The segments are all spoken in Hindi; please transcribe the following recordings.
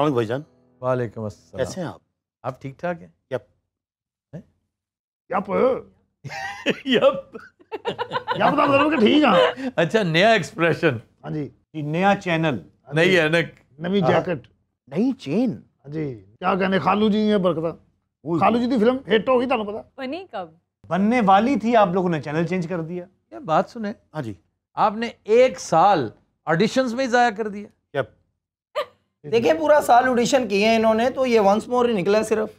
भाई भाईजान वालेकुम अस्सलाम कैसे हैं आप आप ठीक ठाक हैं yup yup yup yup yup तो जरूर ठीक हैं अच्छा नया एक्सप्रेशन हाँ जी नया चैनल हाँ नई एनक नवी जैकेट हाँ। नई चेन हाँ जी क्या कहने खालू जी हैं बरकता खालू जी की फिल्म हिट गई तुम पता बनी कब बनने वाली थी आप लोगों ने चैनल चेंज कर दिया ये बात सुने हाँ जी आपने एक साल ऑडिशंस में ही जाया कर दिया देखिए पूरा साल ऑडिशन किए हैं इन्होंने तो ये वंस मोर ही निकला सिर्फ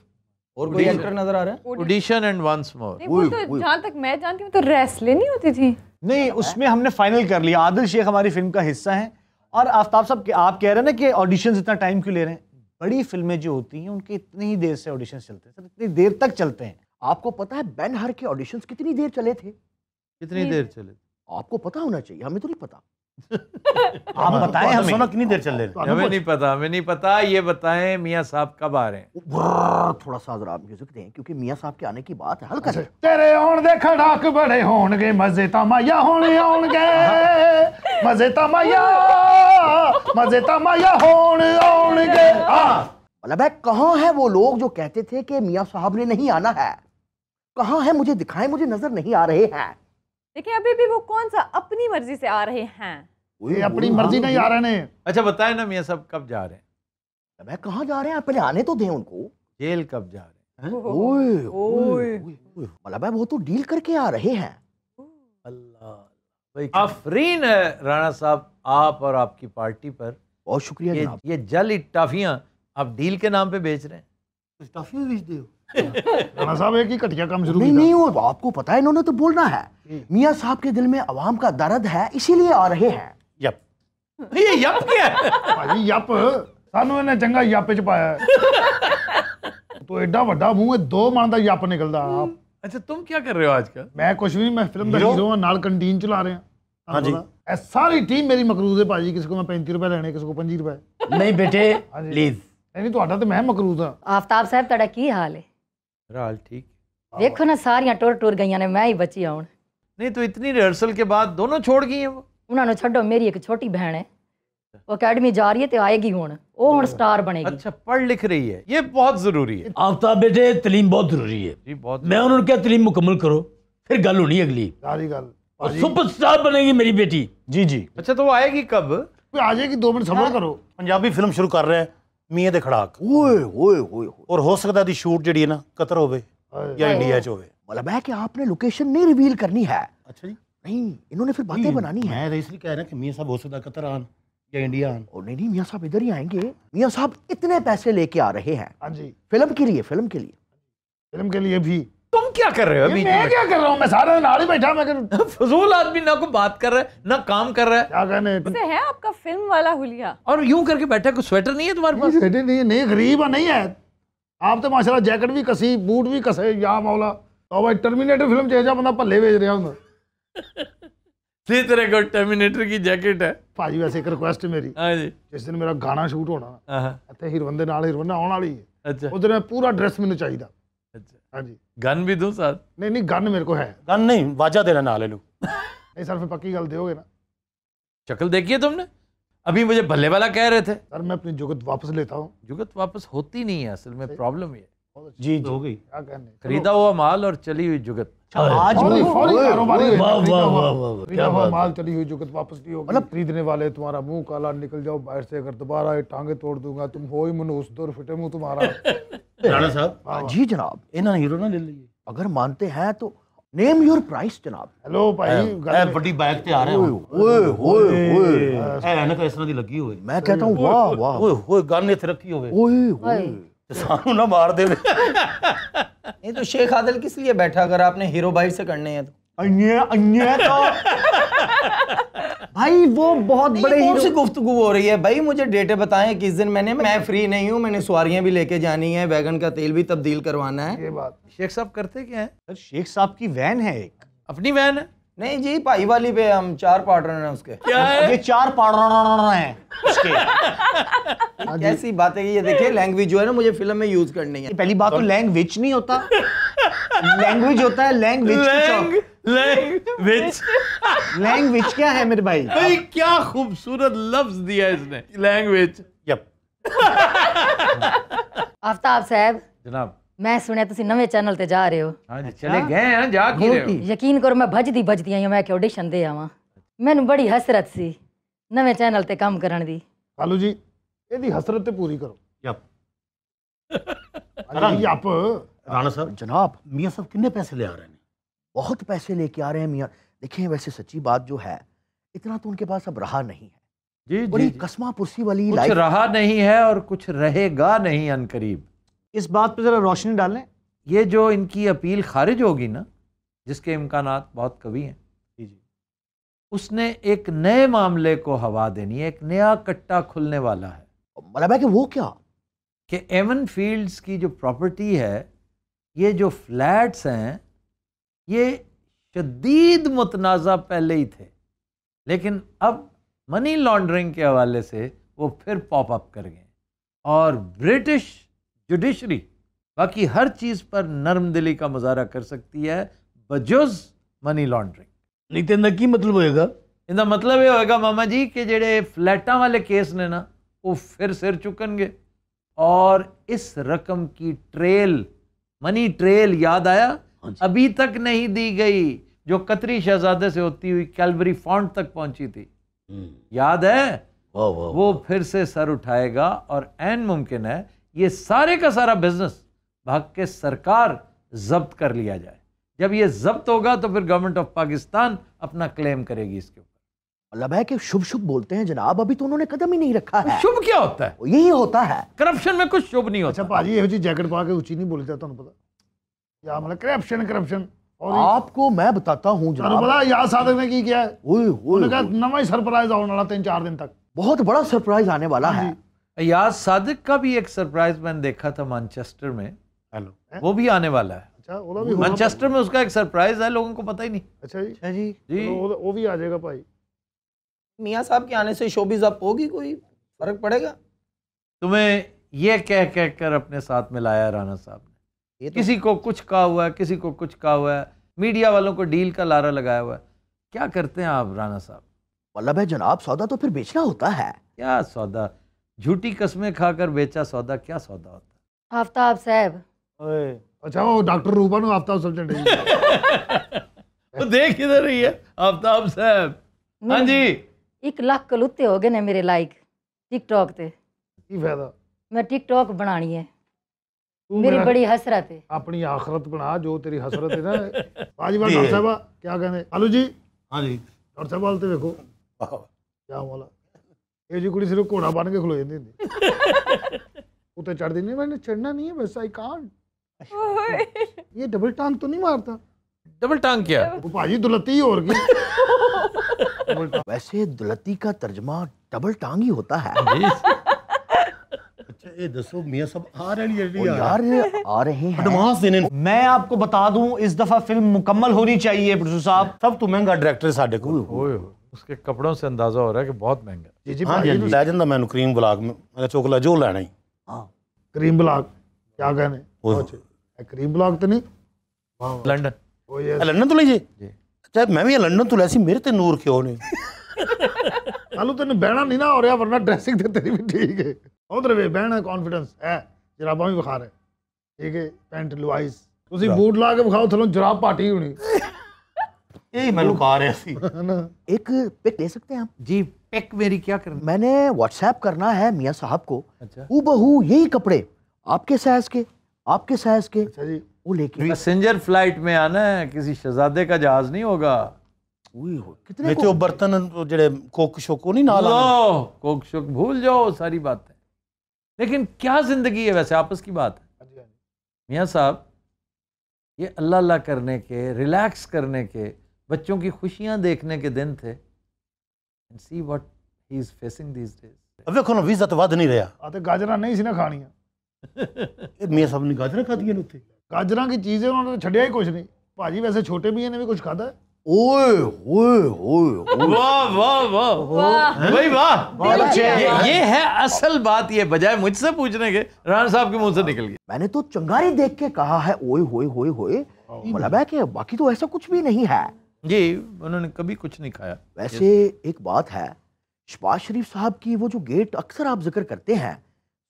और कोई एंटर नजर आ रहा है ऑडिशन एंड वंस मोर तो जहाँ तक मैं जानती हूँ तो रेसलिंग नहीं होती थी नहीं उसमें हमने फाइनल कर लिया आदिल शेख हमारी फिल्म का हिस्सा है और आफ्ताब साहब आप कह रहे हैं ना कि ऑडिशन इतना टाइम क्यों ले रहे हैं बड़ी फिल्में जो होती हैं उनके इतनी ही देर से ऑडिशन चलते हैं सर इतनी देर तक चलते हैं आपको पता है बैन हर के ऑडिशन कितनी देर चले थे कितनी देर चले आपको पता होना चाहिए हमें तो नहीं पता आप बताएं हमें सोना कितनी देर चल रहे हैं हमें नहीं पता हमें नहीं पता ये बताएं मियाँ साहब कब आ रहे हैं थोड़ा सा जरा म्यूजिक दें क्योंकि मियाँ साहब के आने की बात है हल्का अच्छा, तेरे आउण दे खड़ाक बड़े होणगे मजे तमाया होने आउणगे मजे तमाया मजे तमाया होण मतलब है कहाँ है वो लोग जो कहते थे कि मियाँ साहब ने नहीं आना है कहाँ है मुझे दिखाएं मुझे नजर नहीं आ रहे हैं देखिए अभी भी वो कौन सा अपनी मर्जी से आ रहे हैं ये अपनी मर्जी हाँ, नहीं आ रहे अच्छा बताए ना मियाँ सब कब जा रहे हैं मैं कहाँ जा रहे हैं पहले आने तो दे उनको जेल कब जा रहे हैं मतलब वो तो डील करके आ रहे हैं अल्लाह आफरीन है राणा साहब आप और आपकी पार्टी पर बहुत शुक्रिया ये, ये जल इटाफिया आप डील के नाम पे बेच रहे हैं इटाफिया बेच दे साहब एक ही घटिया काम शुरू नहीं नहीं वो आपको पता है इन्होंने तो बोलना है मियाँ साहब के दिल में अवाम का दर्द है इसीलिए आ रहे हैं यप ये यप क्या है यप सानू इन्हें चंगा यप च पाया तो एडा वड्डा मुंह दो मन का यप निकलदा आप हम्म। अच्छा तुम क्या कर रहे हो आजकल मैं कुछ भी मैं फिल्म का हीरो नाल कैंटीन चला रहे हैं हाँ जी सारी टीम मेरी मकरूज है भाजी किसी को मैं पैंती रुपए लेने किसी को पंजी रुपए नहीं बेटे प्लीज हाँ नहीं तो मैं मकरूज हाँ आफ्ताब साहब तड़ा की हाल है फिलहाल ठीक देखो ना सारिया टुर टुर गई ने मैं ही बची आऊ नहीं तो इतनी रिहर्सल के बाद दोनों छोड़ गई हैं वो उन्होंने छोड़ो मेरी एक छोटी बहन है वो अकेडमी जा रही है तो आएगी हूँ वो हूँ स्टार बनेगी अच्छा पढ़ लिख रही है ये बहुत जरूरी है आफ्ताब बेटे तलीम बहुत जरूरी है जी बहुत मैं उन्होंने क्या तलीम मुकम्मल करो फिर गल होनी अगली सारी गल सुपर स्टार बनेगी मेरी बेटी जी जी अच्छा तो वो आएगी कब आ जाएगी दो मिनट सबर हाँ। करो पंजाबी फिल्म शुरू कर रहे हैं ਮੀਂਹ ਦੇ ਖੜਾਕ ਓਏ ਓਏ ਓਏ ਔਰ ਹੋ ਸਕਦਾ कतर हो ਜਿਹੜੀ ਹੈ ਨਾ ਕਤਰ ਹੋਵੇ ਜਾਂ ਇੰਡੀਆ 'ਚ ਹੋਵੇ ਮਤਲਬ ਹੈ ਕਿ ਆਪਨੇ अच्छा जी नहीं इन्होंने फिर बातें बनानी है मैं इसलिए कह रहा कि मियां साहब हो सकता कतर आन या इंडिया आन और नहीं नहीं मियाँ साहब इधर ही आएंगे मियां साहब इतने पैसे लेके आ रहे हैं हाँ जी फिल्म के लिए फिल्म के लिए फिल्म के लिए भी तुम क्या कर रहे हो अभी मैं क्या कर रहा हूँ मैं सारा दिन आड़ी बैठा मैं फजूल आदमी ना को बात कर रहा है ना काम कर रहा है क्या कहने है आपका फिल्म वाला हुलिया और यूं करके बैठा कोई स्वेटर नहीं है तुम्हारे पास स्वेटर नहीं है नहीं गरीब नहीं है आप तो माशाल्लाह जैकेट भी कसी बूट भी कसे या मौला तो भाई टर्मिनेटर फिल्म चाहिए बंदा पल्ले भेज रहा हूँ इसी तरह का टर्मिनेटर की जैकेट है भाजी वैसे एक रिक्वेस्ट मेरी हाँ जी जिस दिन मेरा गाना शूट होना ਇੱਥੇ हीरवंदे ਨਾਲ ਹੀਰਵੰਨਾ ਆਉਣ ਵਾਲੀ ਹੈ ਅੱਛਾ ਉਹਦੇ ਨਾਲ ਪੂਰਾ ਡਰੈਸ ਮੈਨੂੰ हाँ जी गन भी दू सर नहीं नहीं गन मेरे को है गन नहीं वाजा देना ना ले लू नहीं सर फिर पक्की गल दोगे ना शक्ल देखी है तुमने अभी मुझे भले वाला कह रहे थे सर मैं अपनी जुगत वापस लेता हूँ जुगत वापस होती नहीं है असल में प्रॉब्लम ये जी तो हो गई खरीदा हुआ माल और चली हुई जुगत आज तो माल चली हुई जुगत वापस नहीं होगी मतलब खरीदने वाले तुम्हारा मुंह काला निकल जाओ बाहर से अगर दोबारा टांगे तोड़ दूंगा तुम हो ही मनोस दो फिटे मुंह तुम्हारा जी जनाब इन्होंने हीरो ना ले लीजिए अगर मानते हैं तो नेम योर प्राइस जनाब हेलो भाई बड़ी ਵੱਡੀ ਬਾਈਕ आ रहे हो ओए ਓਏ ਹੋਏ ऐ ना कैसे ना दी लगी हुई मैं कहता हूं वाह वाह ओए ਹੋਏ गन इथे रखी होवे ओए ਹੋਏ सानू ना मार दे ये तो शेख आदिल किस लिए बैठा अगर आपने हीरो भाई से करने हैं तो अन्ये, अन्ये तो भाई वो बहुत बड़े हीरो से गुफ्तगु हो रही है भाई मुझे डेटे बताएं किस दिन मैंने मैं फ्री नहीं हूँ मैंने सवारियाँ भी लेके जानी है वैगन का तेल भी तब्दील करवाना है ये बात शेख साहब करते क्या है शेख साहब की वैन है एक अपनी वैन है नहीं जी भाई वाली पे हम चार पार्ट पार्टनर हैं उसके क्या है? ये चार पार्ट पार्टनर हैं उसके ऐसी बात है ये देखिए लैंग्वेज जो है ना मुझे फिल्म में यूज करनी है पहली बात तो लैंग्वेज नहीं होता लैंग्वेज होता है लैंग्वेज लैंग्वेज लैंग्वेज क्या है मेरे भाई भाई क्या खूबसूरत लफ्ज दिया इसने लैंग्वेज यप आफ्ताब साहब जनाब ਮੈਂ ਸੁਣਿਆ ਤੁਸੀਂ ਨਵੇਂ ਚੈਨਲ ਤੇ ਜਾ ਰਹੇ ਹੋ ਹਾਂਜੀ ਚਲੇ ਗਏ ਆ ਜਾ ਕੀ ਰਹੇ ਹੋ ਯਕੀਨ ਕਰੋ ਮੈਂ ਭੱਜਦੀ ਭੱਜਦੀ ਆਈ ਹਾਂ ਮੈਂ ਕਿ ਆਡੀਸ਼ਨ ਦੇ ਆਵਾਂ ਮੈਨੂੰ ਬੜੀ ਹਸਰਤ ਸੀ ਨਵੇਂ ਚੈਨਲ ਤੇ ਕੰਮ दी ਦੀ ਕਾਲੂ ਜੀ ਇਹਦੀ ਹਸਰਤ ਤੇ ਪੂਰੀ ਕਰੋ राणा साहब जनाब मियां साहब कितने पैसे ले आ रहे हैं बहुत पैसे लेके आ रहे हैं मियां देखिए वैसे सच्ची बात जो है इतना तो उनके पास अब रहा नहीं है जी जी कसमा पुरसी वाली कुछ रहा नहीं है और कुछ रहेगा नहीं अनकरीब इस बात पर ज़रा रोशनी डालें ये जो इनकी अपील खारिज होगी ना जिसके इम्कान बहुत कभी हैं उसने एक नए मामले को हवा देनी है एक नया कट्टा खुलने वाला है मतलब है कि वो क्या कि एवन फील्ड्स की जो प्रॉपर्टी है ये जो फ्लैट्स हैं ये शदीद मतनाज़ा पहले ही थे लेकिन अब मनी लॉन्ड्रिंग के हवाले से वो फिर पॉप अप कर गए और ब्रिटिश जुडिशरी बाकी हर चीज़ पर नरम दिली का मुजहरा कर सकती है बजुज मनी लॉन्ड्रिंग नहीं तो की मतलब होएगा ਇਹਦਾ ਮਤਲਬ ਇਹ ਹੋਏਗਾ ਮਾਮਾ ਜੀ ਕਿ ਜਿਹੜੇ ਫਲੈਟਾਂ ਵਾਲੇ ਕੇਸ ਨੇ ਨਾ ਉਹ ਫਿਰ ਸਿਰ ਚੁੱਕਣਗੇ और इस रकम की ट्रेल मनी ट्रेल याद आया हाँ अभी तक नहीं दी गई जो कतरी शहजादे से होती हुई कैलवरी फॉन्ट तक पहुंची थी हम्म। याद है वाँ वाँ वो फिर से सर उठाएगा और एन मुमकिन है ये सारे का सारा बिजनेस भाग के सरकार जब्त कर लिया जाए जब ये जब्त होगा तो फिर गवर्नमेंट ऑफ पाकिस्तान अपना क्लेम करेगी इसके ऊपर मतलब है कि शुभ शुभ बोलते हैं जनाब अभी तो उन्होंने कदम ही नहीं रखा है शुभ क्या होता है यही होता है करप्शन में कुछ शुभ नहीं होता अच्छा पाजी ये जैकेट पा के उची नहीं बोली जाता पता मतलब करप्शन करप्शन और आपको मैं बताता हूँ ने की क्या है नवा सरप्राइज आने वाला तीन चार दिन तक बहुत बड़ा सरप्राइज आने वाला हाँ है अयाज सादिक का भी एक सरप्राइज मैंने देखा था मैनचेस्टर में हेलो वो भी आने वाला है अच्छा मानचेस्टर में उसका एक सरप्राइज है लोगों को पता ही नहीं अच्छा जी अच्छा जी जी तो वो भी आ जाएगा भाई मियाँ साहब के आने से शोबीज आप होगी कोई फर्क पड़ेगा तुम्हें ये कह कह कर अपने साथ में लाया राणा साहब ने तो किसी को कुछ कहा हुआ है किसी को कुछ कहा हुआ है मीडिया वालों को डील का लारा लगाया हुआ है क्या करते हैं आप राणा साहब मतलब है जनाब सौदा तो फिर बेचना होता है क्या सौदा झूठी कस्में खाकर बेचा सौदा क्या सौदा होता आफ्ताब साहब अच्छा वो डॉक्टर रूबा नो आफ्ताब समझ ਉਹ ਦੇਖ ਕਿਧਰ ਰਹੀ ਹੈ ਆਫਤਾਬ ਸਾਹਿਬ ਹਾਂਜੀ 1 ਲੱਖ ਕਲੁੱਤੇ ਹੋ ਗਏ ਨੇ ਮੇਰੇ ਲਾਈਕ ਟਿਕਟੌਕ ਤੇ ਕੀ ਫਾਇਦਾ ਮੈਂ ਟਿਕਟੌਕ ਬਣਾਣੀ ਹੈ ਮੇਰੀ ਬੜੀ ਹਸਰਤ ਹੈ ਆਪਣੀ ਆਖਰਤ ਬਣਾ ਜੋ ਤੇਰੀ ਹਸਰਤ ਹੈ ਨਾ ਬਾਜਵਾ ਸਾਹਿਬਾ ਕੀ ਕਹਿੰਦੇ ਆਲੂ ਜੀ ਹਾਂਜੀ ਡਾਕਟਰ ਸਾਹਿਬ ਵਾਲ ਤੇ ਵੇਖੋ ਵਾਹ ਕੀ ਮਾਲਾ ਇਹ ਜੀ ਕੁੜੀ ਸਿਰਫ ਘੋੜਾ ਬਣ ਕੇ ਖਲੋ ਜਾਂਦੀ ਹੁੰਦੀ ਉੱਤੇ ਚੜਦੀ ਨਹੀਂ ਮੈਨੇ ਚੜਨਾ ਨਹੀਂ ਹੈ ਬਸ ਆਈ ਕਾਂਟ ਇਹ ਡਬਲ ਟਾਂਗ तो नहीं मारता डबल टांग क्या वो भाजी दुलती और की वैसे दुलती का तर्जमा डबल टांग ही होता है अच्छा ये दसो मियां सब आ रहे हैं यार आ रहे हैं एडवांस देने मैं आपको बता दूं इस दफा फिल्म मुकम्मल होनी चाहिए प्रोड्यूसर साहब सब तो महंगा डायरेक्टर साडे को ओए उसके कपड़ों से अंदाजा हो रहा है कि बहुत महंगा जी जी हाँ ਭਾਜੀ ਨੂੰ ਲੈ ਜਾਂਦਾ ਮੈਨੂੰ ਕਰੀਮ ਬਲਾਕ ਮੈਂ ਕਿਹਾ ਚੋਕਲਾ हाँ क्रीम ब्लॉक क्या कहने क्रीम पहुंचे। तो नहीं लंडन लंडन तो लीजिए चाहे अच्छा, मैं भी लंडन तो लैसी मेरे ਮੈਂ नूर क्यों नहीं ਤੋਂ तेन बहना नहीं ना हो रहा वरना ड्रेसिंग तो तेरी भी ठीक है उधर वे बहना कॉन्फिडेंस है जराबा भी बुखार है ठीक है पैंट लुआइस ਤੁਸੀਂ ਬੂਟ ਲਾ ਕੇ ਵਿਖਾਓ ਥਲੋਂ ਜਰਾਬ ਪਾਟੀ ਹੋਣੀ यही मैं लुका रहा थी एक पिक ले सकते हैं आप जी पिक मेरी क्या कर मैंने व्हाट्सएप करना है मियाँ साहब को अच्छा बहू यही कपड़े आपके साइज के आपके साइज के अच्छा जी वो लेके पैसेंजर फ्लाइट में आना है किसी शहजादे का जहाज नहीं होगा कितने तो को बर्तन कोक शोको नहीं कोक शोक भूल जाओ सारी बात है लेकिन क्या जिंदगी है वैसे आपस की बात है हाँ हाँ मियाँ साहब ये अल्लाह अल्लाह करने के रिलैक्स करने के बच्चों की खुशियां देखने के दिन थे see what he is facing this days अब देखो ना वीज़ा तो वाद नहीं रहा आते गाजरा नहीं सी ना खानी खानियां मियां साहब ने गाजरा खा दिए उठे गाजरा की चीज़ें उन्होंने तो छड़िया ही कुछ नहीं भाजी वैसे छोटे मियां ने भी कुछ खादा है ओए ओए ओए वाह वाह वाह भाई वाह ये, ये है असल बात ये बजाय मुझसे पूछने के राणा साहब के मुंह से निकल गई मैंने तो चंगारी देख के कहा है ओए होए होए होए मतलब है कि बाकी तो ऐसा कुछ भी नहीं है जी उन्होंने कभी कुछ नहीं खाया वैसे एक बात है शबाज शरीफ साहब की वो जो गेट अक्सर आप जिक्र करते हैं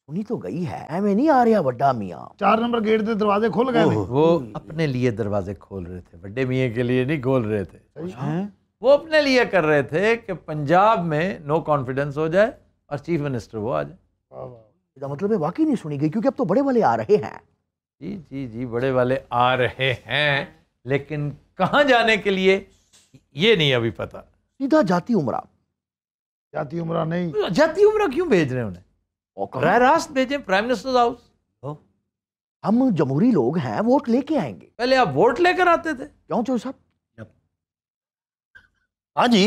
सुनी तो गई है हमें नहीं आ रहा वड्डा मियाँ चार नंबर गेट के दरवाजे खोल गए वो अपने लिए दरवाजे खोल रहे थे वड्डे मियाँ के लिए नहीं खोल रहे थे वो अपने लिए कर रहे थे कि पंजाब में नो कॉन्फिडेंस हो जाए और चीफ मिनिस्टर वो आ जाए इसका मतलब वाकई नहीं सुनी गई क्योंकि अब तो बड़े वाले आ रहे हैं जी जी जी बड़े वाले आ रहे हैं लेकिन कहां जाने के लिए ये नहीं अभी पता सीधा जाति उमरा जाति उमरा नहीं जाति उमरा क्यों भेज रहे हैं उन्हें रास्त भेजे प्राइम मिनिस्टर हाउस हम जमहूरी लोग हैं वोट लेके आएंगे पहले आप वोट लेकर आते थे क्यों चो साहब हाँ जी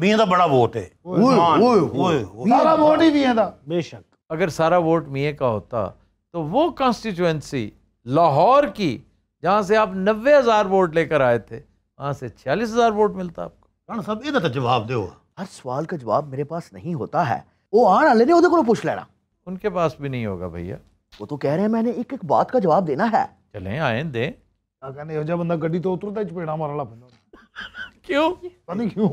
मियाँ का बड़ा वोट है उए, उए, उए, उए, सारा वोट ही मियाँ का बेशक अगर सारा वोट मियाँ का होता तो वो कॉन्स्टिट्यूएंसी लाहौर की जहां से आप नब्बे हजार वोट लेकर आए थे वहां से छियालीस हजार वोट मिलता आपको जवाब दे हर सवाल का जवाब मेरे पास नहीं होता है वो आने ने को पूछ लेना उनके पास भी नहीं होगा भैया वो तो कह रहे हैं मैंने एक एक बात का जवाब देना है चले आए दे तो उतरता चपेड़ा मारा ला क्यों पता क्यों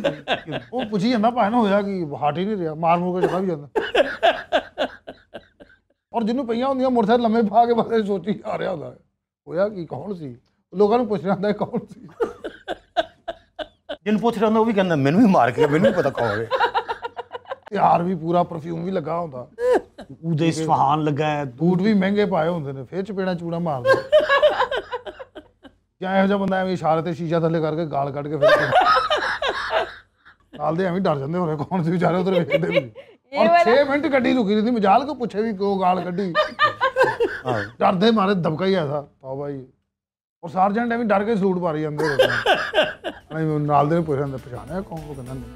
भाई ना हो कि ही नहीं रहा मार मूर के चला मोटरसाइकिल लम्बे पा के बाद सोच ही आ रहा होता है ਹੋਇਆ ਕੀ ਕੌਣ ਸੀ ਲੋਕਾਂ ਨੂੰ ਪੁੱਛਣਾ ਹੁੰਦਾ ਕੌਣ ਸੀ ਜਿੰਨ ਪੁੱਛ ਰਿਹਾ ਉਹ ਵੀ ਕਹਿੰਦਾ ਮੈਨੂੰ ਵੀ ਮਾਰ ਕੇ ਮੈਨੂੰ ਵੀ ਪਤਾ ਕੌਣ ਹੈ ਯਾਰ ਵੀ ਪੂਰਾ ਪਰਫਿਊਮ ਵੀ ਲੱਗਾ ਹੁੰਦਾ ਉਹਦੇ ਸੁਹਾਨ ਲੱਗਾ ਹੈ ਬੂਟ ਵੀ ਮਹਿੰਗੇ ਪਾਏ ਹੁੰਦੇ ਨੇ ਫੇਰ ਚਪੇੜਾ ਚੂੜਾ ਮਾਰਦਾ ਜਾਂ ਇਹੋ ਜਿਹਾ ਬੰਦਾ ਐਵੇਂ ਇਸ਼ਾਰੇ ਤੇ ਸ਼ੀਸ਼ਾ ਥੱਲੇ ਕਰਕੇ ਗਾਲ ਕੱਢ ਕੇ ਫੇਰ ਨਾਲ ਦੇ ਐਵੇਂ ਡਰ ਜਾਂਦੇ ਹੋਰੇ ਕੌਣ ਸੀ ਵਿਚਾਰੇ ਉਧਰ ਵੇਖਦੇ ਵੀ ਔਰ 6 ਮਿੰਟ ਗੱਡੀ ਰੁਕੀ ਰਹੀ ਸੀ ਮਜਾਲ ਕੋ ਪੁੱਛੇ ਵੀ ਕਿਉਂ ਗਾਲ ਕੱਢੀ ਡਰ ਦੇ ਮਾਰੇ ਦਬਕਾ ਹੀ ਐਸਾ ਤੋਬਾ ਜੀ ਔਰ ਸਰਜੈਂਟ ਐਵੇਂ ਡਰ ਕੇ ਸਲੂਟ ਮਾਰੀ ਜਾਂਦੇ ਨਹੀਂ ਨਾਲ ਦੇ ਨੂੰ ਪੁੱਛ ਜਾਂਦੇ ਪਛਾਣਿਆ ਕੌਣ ਉਹ ਕਹਿੰਦਾ ਨਹੀਂ